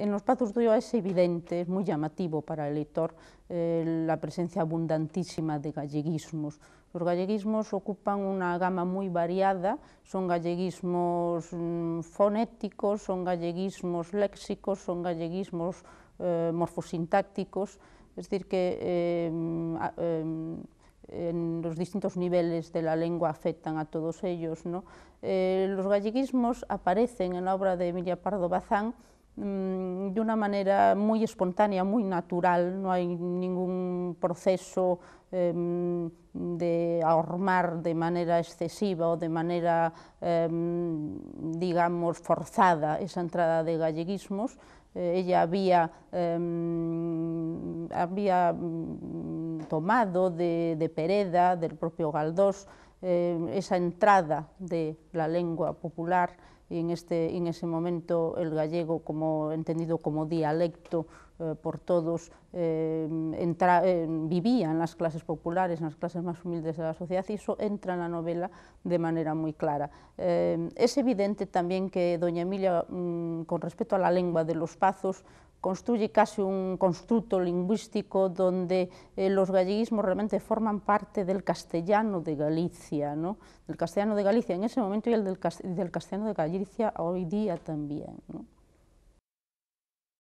En los Pazos de es evidente, es muy llamativo para el lector eh, la presencia abundantísima de galleguismos. Los galleguismos ocupan una gama muy variada, son galleguismos mm, fonéticos, son galleguismos léxicos, son galleguismos eh, morfosintácticos, es decir, que em, em, en los distintos niveles de la lengua afectan a todos ellos. Eh, los galleguismos aparecen en la obra de Emilia Pardo Bazán Mm, de una manera muy espontánea, muy natural, no hay ningún proceso em, de ahormar de manera excesiva o de manera, em, digamos, forzada esa entrada de galleguismos. Eh, ella había, em, había mm, tomado de Pereda, del propio Galdós, Em, esa entrada de la lengua popular y en, este, en ese momento el gallego como, entendido como dialecto eh, por todos em, em, vivía en las clases populares, en las clases más humildes de la sociedad y eso entra en la novela de manera muy clara. es evidente también que doña Emilia, mm, con respecto a la lengua de los pazos, construye casi un constructo lingüístico donde eh, los galleguismos realmente forman parte del castellano de Galicia del castellano de Galicia en ese momento y el del, castellano de Galicia hoy día también.